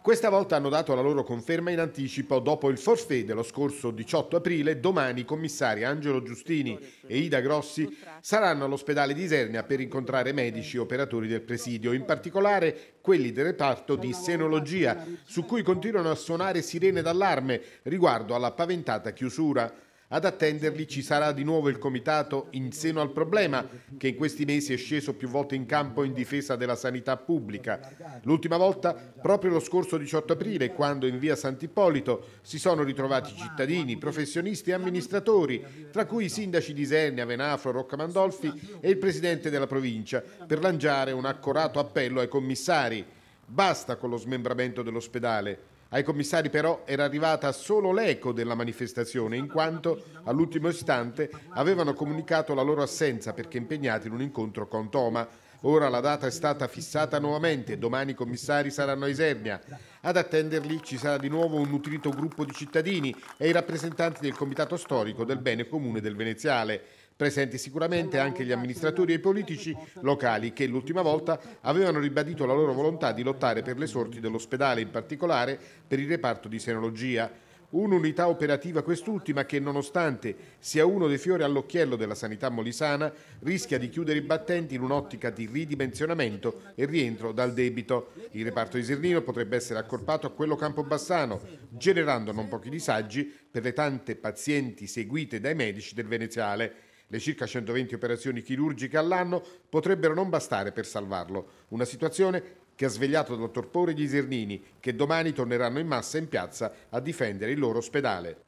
Questa volta hanno dato la loro conferma in anticipo dopo il forfè dello scorso 18 aprile. Domani i commissari Angelo Giustini e Ida Grossi saranno all'ospedale di Isernia per incontrare medici e operatori del presidio, in particolare quelli del reparto di senologia, su cui continuano a suonare sirene d'allarme riguardo alla paventata chiusura. Ad attenderli ci sarà di nuovo il comitato in seno al problema che in questi mesi è sceso più volte in campo in difesa della sanità pubblica. L'ultima volta proprio lo scorso 18 aprile quando in via Sant'Ippolito si sono ritrovati cittadini, professionisti e amministratori, tra cui i sindaci di Senne, Avenafro, Roccamandolfi e il presidente della provincia per lanciare un accorato appello ai commissari. Basta con lo smembramento dell'ospedale. Ai commissari però era arrivata solo l'eco della manifestazione, in quanto all'ultimo istante avevano comunicato la loro assenza perché impegnati in un incontro con Toma. Ora la data è stata fissata nuovamente, domani i commissari saranno a Isernia. Ad attenderli ci sarà di nuovo un nutrito gruppo di cittadini e i rappresentanti del Comitato Storico del Bene Comune del Veneziale presenti sicuramente anche gli amministratori e i politici locali che l'ultima volta avevano ribadito la loro volontà di lottare per le sorti dell'ospedale, in particolare per il reparto di senologia. Un'unità operativa quest'ultima che, nonostante sia uno dei fiori all'occhiello della sanità molisana, rischia di chiudere i battenti in un'ottica di ridimensionamento e rientro dal debito. Il reparto di Sernino potrebbe essere accorpato a quello Campobassano, generando non pochi disagi per le tante pazienti seguite dai medici del Veneziale. Le circa 120 operazioni chirurgiche all'anno potrebbero non bastare per salvarlo, una situazione che ha svegliato dal torpore gli Isernini, che domani torneranno in massa in piazza a difendere il loro ospedale.